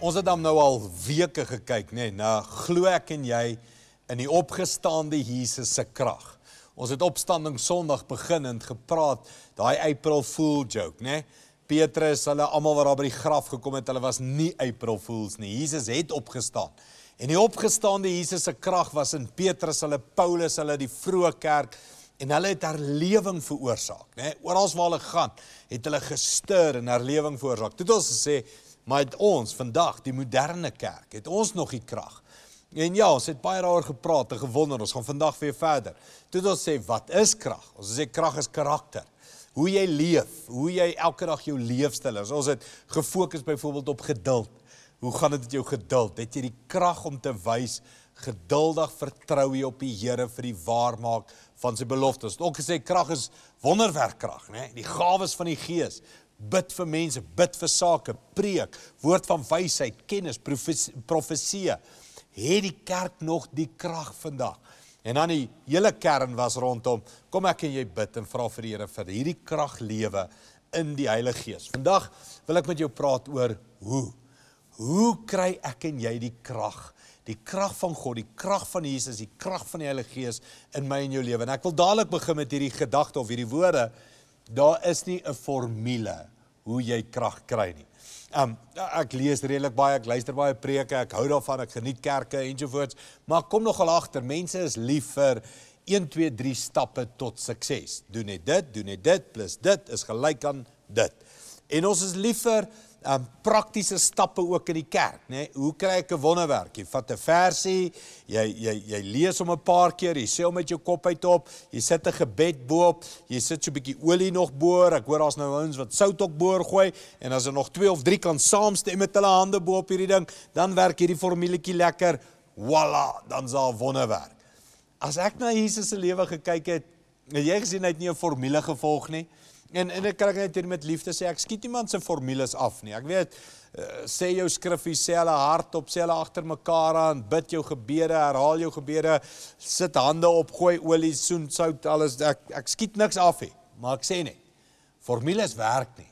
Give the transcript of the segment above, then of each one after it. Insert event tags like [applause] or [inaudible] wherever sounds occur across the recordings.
Ons het dan nou al weke gekyk nê nee, na glo ek en jy in die opgestaande Jesus se krag. Ons het opstanding Sondag begin en gepraat daai April Fool joke nê. Nee? Petrus, hulle almal wat daar by die graf gekom het, hulle was nie April Fools nie. Jesus het opgestaan. En die opgestaande Jesus se krag was in Petrus, hulle Paulus, hulle die vroeë kerk en hulle het herlewing veroorsaak, né? Nee? Oral waar hulle gaan, het hulle gestuur en herlewing veroorsaak. Dit ons gesê Maar het ons vandag, die moderne kerk, het ons nog die krag. En ja, ons het baie daaroor gepraat en gewonder, ons gaan vandag weer verder. Toe dit ons sê wat is krag? Ons sê krag is karakter. Hoe jy leef, hoe jy elke dag jou leefstyl is. Ons het gefokus byvoorbeeld op geduld. Hoe gaan dit met jou geduld? Het jy die krag om te wys geduldig vertrou jy op die Here vir die waarmaak van sy beloftes. Ons het ook gesê krag is wonderwerkkrag, né? Nee? Die gawes van die Gees bid vir mense, bid vir sake, preek, woord van wysheid, kennis, profesie, het die kerk nog die krag vandag. En dan die hele kern was rondom, kom ek en jy bid en vra vir die Here vir hierdie krag lewe in die Heilige Gees. Vandag wil ek met jou praat oor hoe hoe kry ek en jy die krag? Die krag van God, die krag van Jesus, die krag van die Heilige Gees in my en jou lewe. En ek wil dadelik begin met hierdie gedagte of hierdie woorde. Daar is nie 'n formule hoe jy krag kry nie. Um ek lees redelik baie, ek luister baie preke, ek hou daarvan, ek geniet kerke ensovoorts, maar kom nogal agter, mense is lief vir 1 2 3 stappe tot sukses. Doen net dit, doen net dit plus dit is gelyk aan dit. En ons is lief vir um, praktiese stappe ook in die kerk, né? Nee? Hoe kry ek 'n wonderwerk? Jy vat 'n versie, jy jy jy lees hom 'n paar keer, jy sê hom met jou kop uitop, jy sit 'n gebed bo-op, jy sit so 'n bietjie olie nog boor. Ek hoor daar's nou ouens wat sout ook boor gooi en as jy er nog 2 of 3 kan saamstem met hulle hande bo-op hierdie ding, dan werk hierdie formuletjie lekker. Voilà, dan is daar 'n wonderwerk. As ek na Jesus se lewe gekyk het, het jy gesien hy het nie 'n formule gevolg nie. En en ek kan ek net hier met liefde sê ek skiet iemand se formules af nie. Ek weet eh, sê jou skriffie sê hulle hart op sê hulle agter mekaar aan bid jou gebede herhaal jou gebede sit hande op gooi olie soen sout alles ek ek skiet niks af nie maar ek sê nie formules werk nie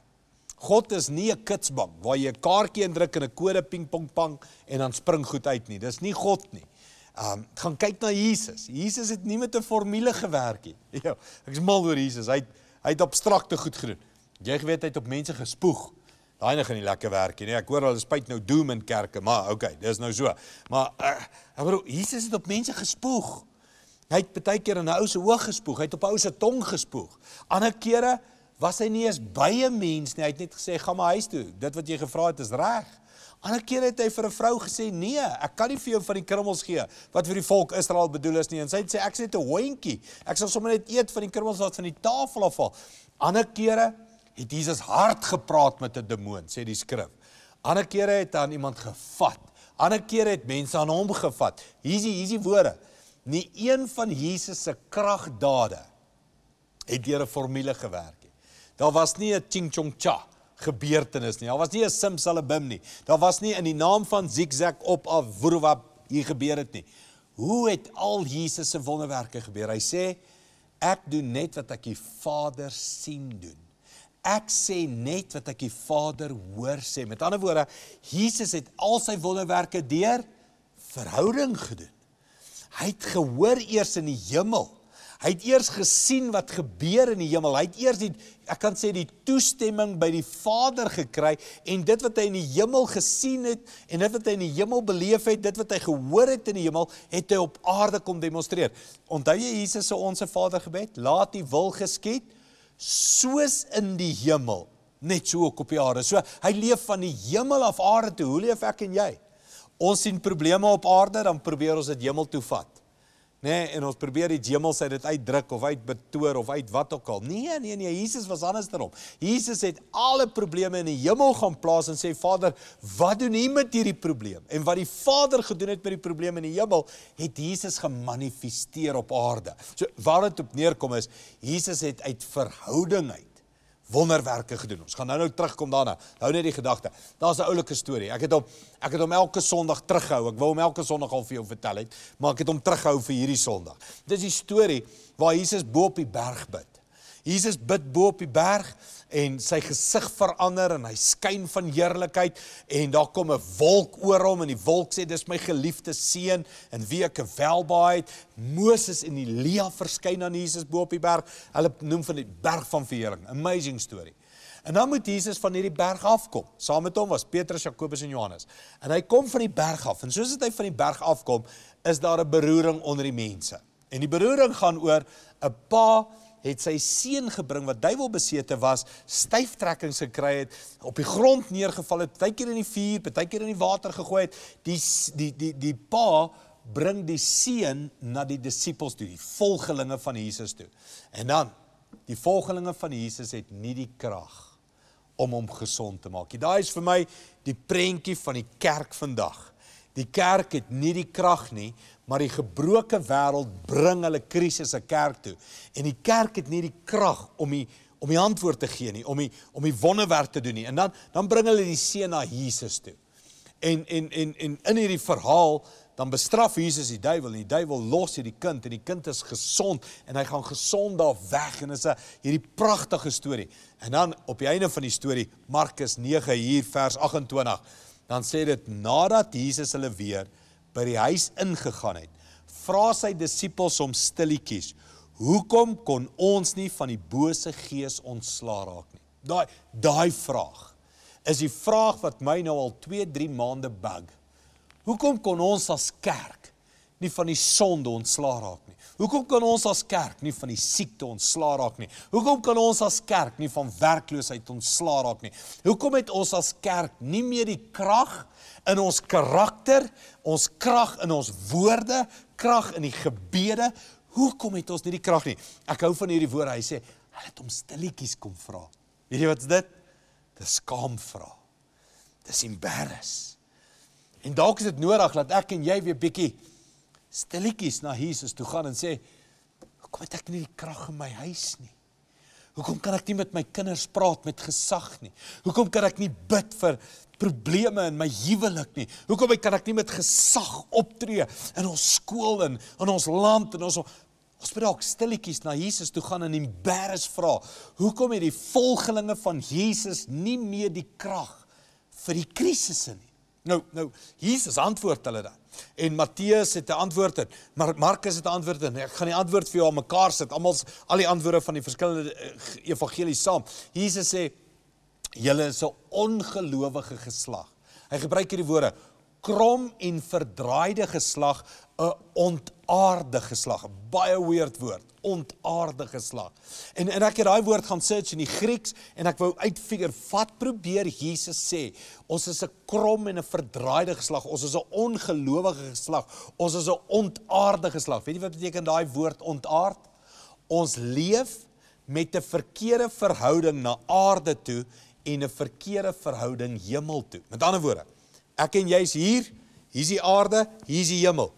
God is nie 'n kitsbank waar jy 'n kaartjie indruk en 'n kode ping pong pang en dan spring goed uit nie dis nie God nie Um, gaan kyk na Jesus. Jesus het nie met 'n formule gewerk nie. [laughs] Ja, ek is mal oor Jesus. Hy het Hy het abstrakte goed gedoen. Jy geweet hy het op mense gespoeg. Daai enige nie lekker werk nie. Ek hoor hulle spyt nou doom in kerke, maar okay, dis nou so. Maar uh, eh, bro, Jesus het op mense gespoeg. Hy het baie keer aan 'n ou se oog gespoeg, hy het op 'n ou se tong gespoeg. Ander kere was hy nie eens by 'n mens nie. Hy het net gesê, "Gaan maar huis toe. Dit wat jy gevra het is reg." Ander keer het hy vir 'n vrou gesê: "Nee, ek kan nie vir jou van die krummels gee wat vir die volk Israel bedoel is nie." En sy het sê: "Ek sê 'n hondjie. Ek sal sommer net eet van die krummels wat van die tafel afval." Ander kere het Jesus hard gepraat met 'n demoon, sê die skrif. Ander kere het hy aan iemand gevat. Ander kere het mense aan hom gevat. Hier is hier is woorde. Nie een van Jesus se kragdade het deur 'n formule gewerk nie. Daar was nie 'n ching chong cha nie gebeurtenis nie. Daar was nie 'n simsalabim nie. Daar was nie in die naam van Zigzag op of Woerwap hier gebeur het nie. Hoe het al Jesus se wonderwerke gebeur? Hy sê ek doen net wat ek die Vader sien doen. Ek sê net wat ek die Vader hoor sê. Met ander woorde, Jesus het al sy wonderwerke deur verhouding gedoen. Hy het gehoor eers in die hemel Hy het eers gesien wat gebeur in die hemel. Hy het eers die ek kan sê die toestemming by die Vader gekry en dit wat hy in die hemel gesien het en dit wat hy in die hemel beleef het, dit wat hy gehoor het in die hemel, het hy op aarde kom demonstreer. Onthou jy Jesus se onsse Vader gebed? Laat U wil geskied soos in die hemel, net so ook op die aarde. So hy leef van die hemel af aarde toe. Hoe leef ek en jy? Ons sien probleme op aarde, dan probeer ons dit hemel toe vat nee, en ons probeer die hemels uit dit uitdruk of uit betoer of uit wat ook al. Nee, nee, nee, Jesus was anders dan hom. Jesus het alle probleme in die hemel gaan plaas en sê Vader, wat doen U met hierdie probleem? En wat die Vader gedoen het met die probleem in die hemel, het Jesus gemanifesteer op aarde. So waar dit op neerkom is, Jesus het uit verhouding uit wonderwerke gedoen. Ons gaan nou-nou terugkom daarna. Hou net die gedagte. Daar's 'n oulike storie. Ek het hom ek het hom elke Sondag terughou. Ek wou hom elke Sondag al vir jou vertel het, maar ek het hom terughou vir hierdie Sondag. Dis die storie waar Jesus bo op die berg bid. Jesus bid bo op die berg en sy gesig verander en hy skyn van heerlikheid en daar kom 'n wolk oor hom en die wolk sê dis my geliefde seun en wie ek welbehaag het Moses en Elia verskyn aan Jesus bo op die berg hulle noem van die berg van verheerling amazing story en dan moet Jesus van hierdie berg afkom saam met hom was Petrus Jakobus en Johannes en hy kom van die berg af en soos hy van die berg afkom is daar 'n beroering onder die mense en die beroering gaan oor 'n paar het sy seun gebring wat duiwelbesete was, styftrekkings gekry het, op die grond neergeval het, baie keer in die vuur, baie keer in die water gegooi het. Die die die die pa bring die seun na die disippels toe, die volgelinge van Jesus toe. En dan die volgelinge van Jesus het nie die krag om hom gesond te maak nie. Daai is vir my die prentjie van die kerk vandag. Die kerk het nie die krag nie, maar die gebroke wêreld bring hulle krisisse kerk toe. En die kerk het nie die krag om die om die antwoord te gee nie, om die om die wonderwerk te doen nie. En dan dan bring hulle die seun na Jesus toe. En en en en in hierdie verhaal dan bestraf Jesus die duiwel en die duiwel los hierdie kind en die kind is gesond en hy gaan gesond daar weg en is 'n hierdie pragtige storie. En dan op die einde van die storie Markus 9 hier vers 28 dan sê dit nadat Jesus hulle weer by die huis ingegaan het, vra sy disippels hom stilletjies, "Hoekom kon ons nie van die bose gees ontsla raak nie?" Daai daai vraag is die vraag wat my nou al 2, 3 maande bug. Hoekom kon ons as kerk nie van die sonde ontslaa raak nie. Hoekom kan ons as kerk nie van die siekte ontslaa raak nie? Hoekom kan ons as kerk nie van werkloosheid ontslaa raak nie? Hoekom het ons as kerk nie meer die krag in ons karakter, ons krag in ons woorde, krag in die gebede? Hoekom het ons nie die krag nie? Ek hou van hierdie woorde. Hy sê, "Hulle het hom stilletjies kom vra." Weet jy wat is dit? Dit skaam vra. Dis embarrass. En dalk is dit nodig dat ek en jy weer bietjie stilletjies na Jesus toe gaan en sê hoekom het ek nie die krag in my huis nie? Hoekom kan ek nie met my kinders praat met gesag nie? Hoekom kan ek nie bid vir probleme in my huwelik nie? Hoekom kan ek nie met gesag optree in ons skool en in ons land en ons ons moet dalk stilletjies na Jesus toe gaan en hom beres vra. Hoekom het die volgelinge van Jesus nie meer die krag vir die krisisse nie? Nou, nou, Jesus antwoord hulle dan. En Matteus het 'n antwoord en maar Markus het 'n antwoord en ek gaan die antwoord vir jou aan mekaar sit. Almal al die antwoorde van die verskillende eh, evangelies saam. Jesus sê: "Julle is 'n ongelowige geslag." Hy gebruik hierdie woorde: krom en verdraaide geslag, 'n ontaarde geslag, baie weird woord, ontaarde geslag. En en ek het daai woord gaan search in die Grieks en ek wou uitfigure wat probeer Jesus sê. Ons is 'n krom en 'n verdraaide geslag, ons is 'n ongelowige geslag, ons is 'n ontaarde geslag. Weet jy wat beteken daai woord ontaard? Ons leef met 'n verkeerde verhouding na aarde toe en 'n verkeerde verhouding hemel toe. Met ander woorde, Ek en jy is hier, hier is die aarde, hier is die hemel.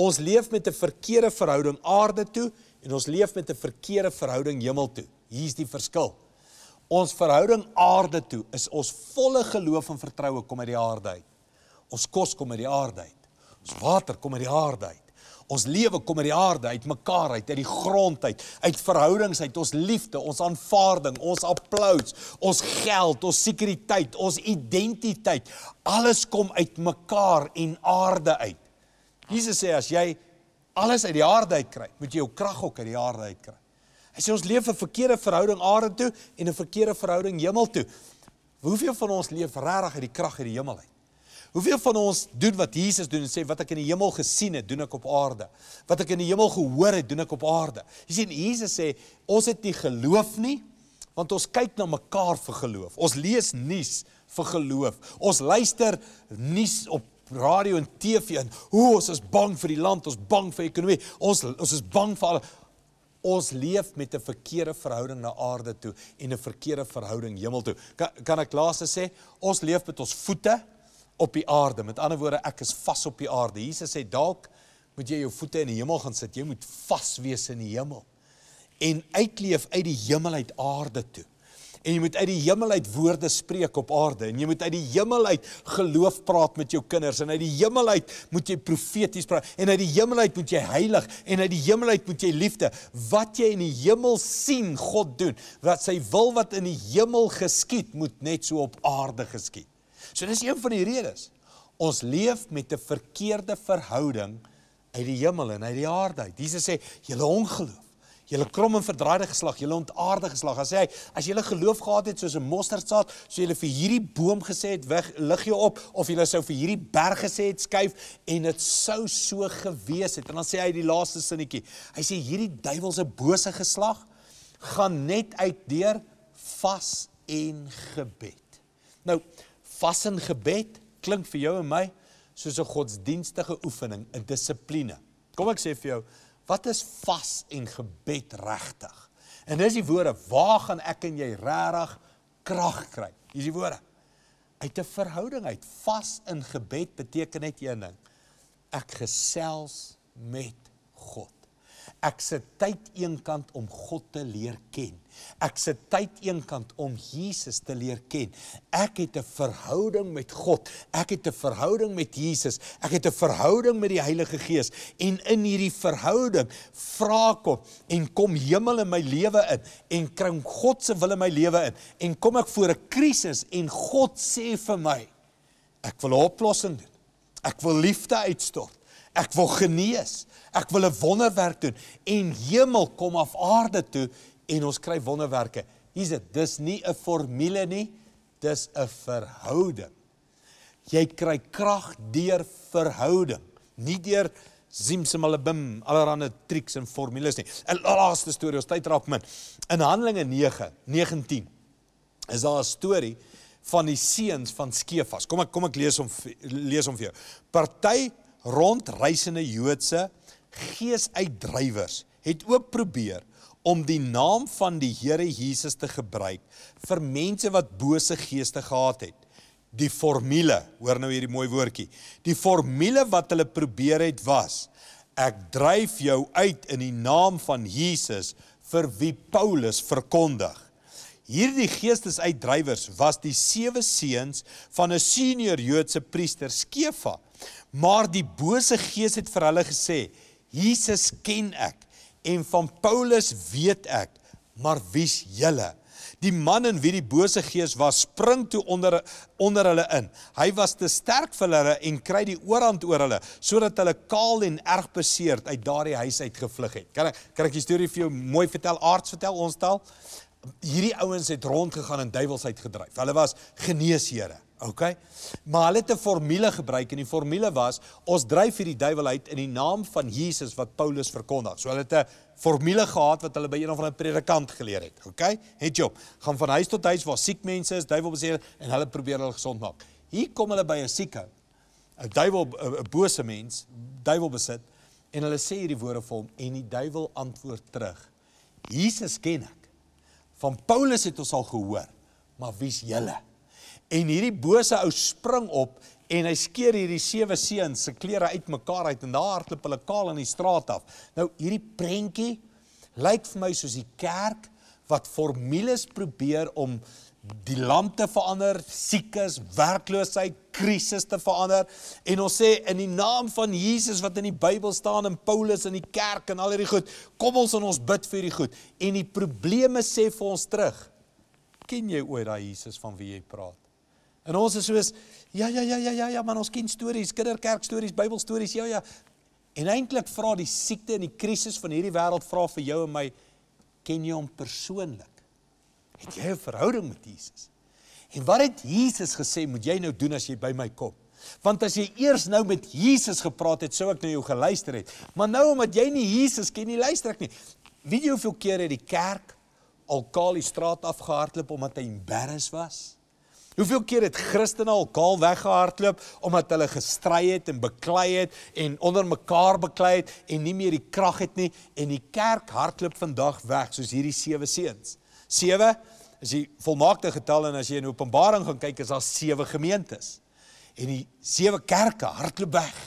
Ons leef met 'n verkeerde verhouding aarde toe en ons leef met 'n verkeerde verhouding hemel toe. Hier is die verskil. Ons verhouding aarde toe is ons volle geloof en vertroue kom uit die aarde uit. Ons kos kom uit die aarde uit. Ons water kom uit die aarde uit. Ons lewe kom uit die aarde, uit mekaar uit, uit die grond uit, uit verhoudings uit, ons liefde, ons aanvaarding, ons applous, ons geld, ons sekuriteit, ons identiteit. Alles kom uit mekaar en aarde uit. Jesus sê as jy alles uit die aarde uit kry, moet jy jou krag ook uit die aarde uit kry. Hy sê ons leef 'n verkeerde verhouding aarde toe en 'n verkeerde verhouding hemel toe. Hoeveel van ons leef regtig uit die krag uit die hemel uit? Hoeveel van ons doen wat Jesus doen en sê wat ek in die hemel gesien het, doen ek op aarde. Wat ek in die hemel gehoor het, doen ek op aarde. Jy sien Jesus sê ons het nie geloof nie want ons kyk na mekaar vir geloof. Ons lees nuus vir geloof. Ons luister nuus op radio en TV en hoe ons is bang vir die land, ons bang vir ekonomie. Ons ons is bang vir al ons leef met 'n verkeerde verhouding na aarde toe en 'n verkeerde verhouding hemel toe. Kan, kan ek laaste sê, ons leef met ons voete op die aarde. Met ander woorde, ek is vas op die aarde. Jesus sê dalk moet jy jou voete in die hemel gaan sit. Jy moet vas wees in die hemel en uitleef uit die hemel uit aarde toe. En jy moet uit die hemel uit woorde spreek op aarde en jy moet uit die hemel uit geloof praat met jou kinders en uit die hemel uit moet jy profeties praat en uit die hemel uit moet jy heilig en uit die hemel uit moet jy liefde wat jy in die hemel sien God doen wat sy wil wat in die hemel geskied moet net so op aarde geskied So dis een van die redes. Ons leef met 'n verkeerde verhouding uit die hemel en uit die aarde. Jesus sê, julle ongeloof, julle krom en verdraaide geslag, julle ontaarde geslag. Hy sê, as julle geloof gehad het soos 'n mosterdsaad, sou julle vir hierdie boom gesê het, "Weg, lig jou op," of julle sou vir hierdie berg gesê het, "Skuif," en dit sou so gewees het. En dan sê hy die laaste sinnetjie. Hy sê hierdie duiwelse bose geslag gaan net uit deur vas en gebed. Nou vas in gebed klink vir jou en my soos 'n godsdienstige oefening, 'n dissipline. Kom ek sê vir jou, wat is vas en gebed regtig? En dis die woorde, waar gaan ek en jy regtig krag kry? Dis die woorde. Uit 'n verhouding uit vas in gebed beteken net een ding. Ek gesels met God. Ek se tyd eenkant om God te leer ken. Ek se tyd eenkant om Jesus te leer ken. Ek het 'n verhouding met God. Ek het 'n verhouding met Jesus. Ek het 'n verhouding met die Heilige Gees en in hierdie verhouding vra ek hom en kom hemel in my lewe in en kring God se wil in my lewe in en kom ek voor 'n krisis en God sê vir my ek wil 'n oplossing doen. Ek wil liefde uitstort. Ek wil genees. Ek wil 'n wonderwerk doen en hemel kom af aarde toe en ons kry wonderwerke. Hier's dit. Dis nie 'n formule nie. Dis 'n verhouding. Jy kry krag deur verhouding, nie deur zimsimalabim, allerlei triks en formules nie. 'n Laaste storie, ons tyd raak min. In Handelinge 9:19 is daar 'n storie van die seuns van Skefas. Kom ek kom ek lees hom lees hom vir jou. Party rondreisende Joodse geesuitdrywers het ook probeer om die naam van die Here Jesus te gebruik vir mense wat bose geeste gehad het. Die formule, hoor nou hierdie mooi woordjie. Die formule wat hulle probeer het was: Ek dryf jou uit in die naam van Jesus vir wie Paulus verkondig. Hierdie geestesuitdrywers was die sewe seuns van 'n senior Joodse priester, Skefa. Maar die bose gees het vir hulle gesê: "Jesus ken ek en van Paulus weet ek, maar wie's julle?" Die man in wie die bose gees was, spring toe onder onder hulle in. Hy was te sterk vir hulle en kry die oorhand oor hulle sodat hulle kaal en erg beseerd uit daardie huis uit gevlug het. Kan ek kan ek die storie vir jou mooi vertel? Aards vertel ons taal. Hierdie ouens het rondgegaan en duiwels uitgedryf. Hulle was geneesheere. OK? Maar hulle het 'n formule gebruik en die formule was ons dryf hierdie duiwel uit in die naam van Jesus wat Paulus verkondig. So hulle het 'n formule gehad wat hulle by een of ander predikant geleer het. OK? Het job. Gaan van huis tot huis waar siek mense is, duiwel besier en hulle probeer hulle gesond maak. Hier kom hulle by 'n sieke. 'n Duiwel 'n bose mens, duiwel besit en hulle sê hierdie woorde vir hom en die duiwel antwoord terug. Jesus ken ek. Van Paulus het ons al gehoor, maar wie's julle? En hierdie bose ou spring op en hy skeer hierdie sewe seuns se klere uitmekaar uit en daar hardloop hulle kaal in die straat af. Nou hierdie prentjie lyk vir my soos die kerk wat formules probeer om die lamp te verander, siekes, werkloosheid, krisis te verander en ons sê in die naam van Jesus wat in die Bybel staan en Paulus in die kerk en al hierdie goed, kom ons en ons bid vir hierdie goed en die probleme sê vir ons terug. Ken jy ooit daai Jesus van wie jy praat? En ons is soos ja ja ja ja ja ja man ons ken stories, kinderkerk stories, Bybel stories, ja ja. En eintlik vra die siekte en die krisis van hierdie wêreld vra vir jou en my ken jy hom persoonlik? Het jy 'n verhouding met Jesus? En wat het Jesus gesê moet jy nou doen as jy by my kom? Want as jy eers nou met Jesus gepraat het, sou ek nou jou geluister het. Maar nou omdat jy nie Jesus ken nie, luister ek nie. Wie jy hoeveel keer het die kerk al Kali straat afgehardloop omdat hy embarrassed was? Hoeveel keer het Christene al kaal weggehardloop omdat hulle gestry het en beklei het en onder mekaar beklei het en nie meer die krag het nie en die kerk hardloop vandag weg soos hierdie sewe seuns. 7 is die volmaakte getal en as jy in Openbaring gaan kyk is daar sewe gemeentes. En die sewe kerke hardloop weg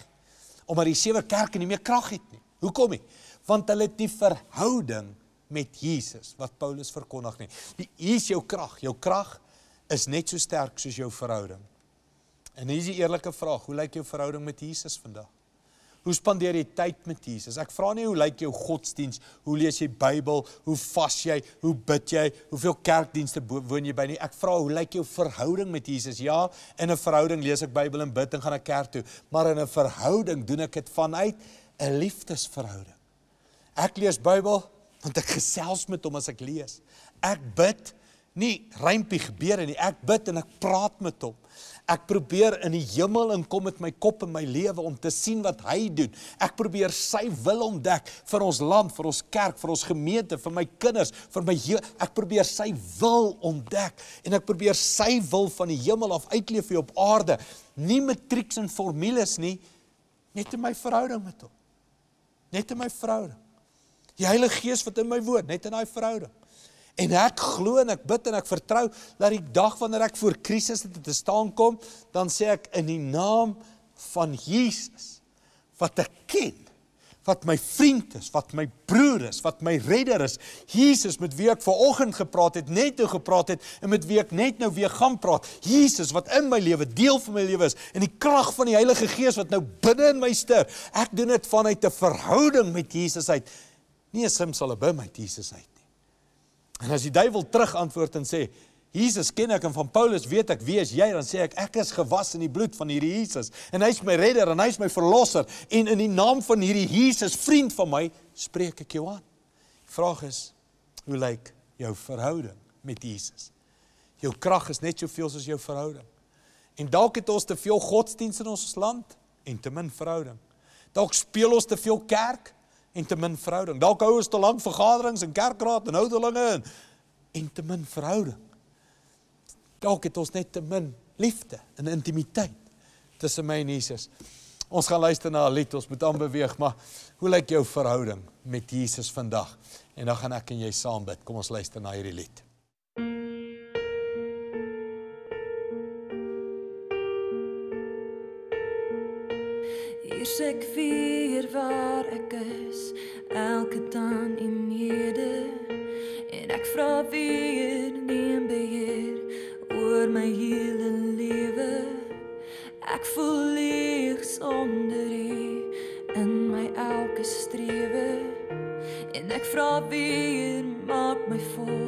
omdat die sewe kerke nie meer krag het nie. Hoekom nie? Want hulle het nie verhouding met Jesus wat Paulus verkondig nie. Die, hier is jou krag, jou krag is net so sterk soos jou verhouding. En hier is die eerlike vraag, hoe lyk jou verhouding met Jesus vandag? Hoe spandeer jy tyd met Jesus? Ek vra nie hoe lyk jou godsdiens, hoe lees jy Bybel, hoe vas jy, hoe bid jy, hoeveel kerkdienste woon jy by nie. Ek vra hoe lyk jou verhouding met Jesus? Ja, in 'n verhouding lees ek Bybel en bid en gaan na kerk toe, maar in 'n verhouding doen ek dit vanuit 'n liefdesverhouding. Ek lees Bybel want ek gesels met hom as ek lees. Ek bid nie rympie gebeur nie. Ek bid en ek praat met hom. Ek probeer in die hemel inkom met my kop en my lewe om te sien wat hy doen. Ek probeer sy wil ontdek vir ons land, vir ons kerk, vir ons gemeente, vir my kinders, vir my jeug. Ek probeer sy wil ontdek en ek probeer sy wil van die hemel af uitleef hier op aarde. Nie matrieks en formules nie, net in my verhouding met hom. Net in my verhouding. Die Heilige Gees wat in my woon, net in daai verhouding. En ek glo en ek bid en ek vertrou dat die dag wanneer ek voor krisis het te staan kom, dan sê ek in die naam van Jesus wat ek ken, wat my vriend is, wat my broer is, wat my redder is, Jesus met wie ek ver oggend gepraat het, net toe nou gepraat het en met wie ek net nou weer gaan praat. Jesus wat in my lewe deel van my lewe is en die krag van die Heilige Gees wat nou binne in my stir. Ek doen dit vanuit 'n verhouding met Jesus uit. Nie 'n simsalabim uit Jesus uit. En as die duiwel terug antwoord en sê, Jesus ken ek en van Paulus weet ek wie is jy, dan sê ek, ek is gewas in die bloed van hierdie Jesus. En hy is my redder en hy is my verlosser. En in die naam van hierdie Jesus, vriend van my, spreek ek jou aan. Vraag is, hoe lyk jou verhouding met Jesus? Jou krag is net soveel soos jou verhouding. En dalk het ons te veel godsdienst in ons land en te min verhouding. Dalk speel ons te veel kerk en te min verhouding. Dalk hou ons te lank vergaderings en kerkraad en houdelinge en en te min verhouding. Dalk het ons net te min liefde en intimiteit tussen my en Jesus. Ons gaan luister na 'n lied, ons moet aanbeweeg, maar hoe lyk jou verhouding met Jesus vandag? En dan gaan ek en jy saam bid. Kom ons luister na hierdie lied. Hier se ek vir waar ek is elke dan in hierde en ek vra weer neem beheer oor my hele lewe ek voel leeg sonder u in my elke strewe en ek vra weer maak my vol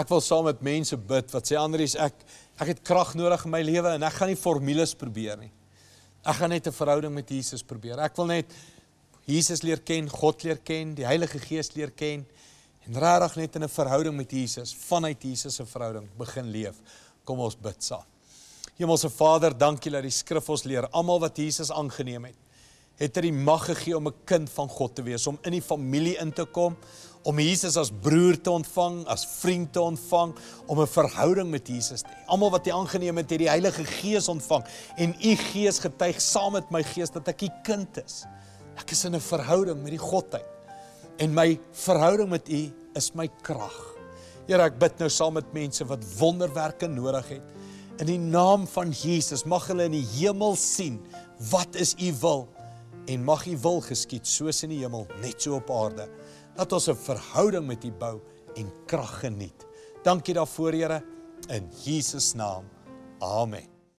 Ek wil saam met mense bid wat sê Andries, ek ek het krag nodig in my lewe en ek gaan nie formules probeer nie. Ek gaan net 'n verhouding met Jesus probeer. Ek wil net Jesus leer ken, God leer ken, die Heilige Gees leer ken en regtig net in 'n verhouding met Jesus, vanuit Jesus se verhouding begin leef. Kom ons bid saam. Hemelse Vader, dankie dat die skrif ons leer almal wat Jesus aangeneem het het hy die mag gegee om 'n kind van God te wees, om in die familie in te kom, om Jesus as broer te ontvang, as vriend te ontvang, om 'n verhouding met Jesus te hê. Almal wat hy aangeneem het, het die Heilige Gees ontvang en u Gees getuig saam met my Gees dat ek u kind is. Ek is in 'n verhouding met die Godheid en my verhouding met u is my krag. Here, ek bid nou saam met mense wat wonderwerke nodig het. In die naam van Jesus mag hulle in die hemel sien wat is u wil en mag U wil geskied soos in die hemel, net so op aarde. Laat ons 'n verhouding met U bou en krag geniet. Dankie daarvoor, Here, in Jesus naam. Amen.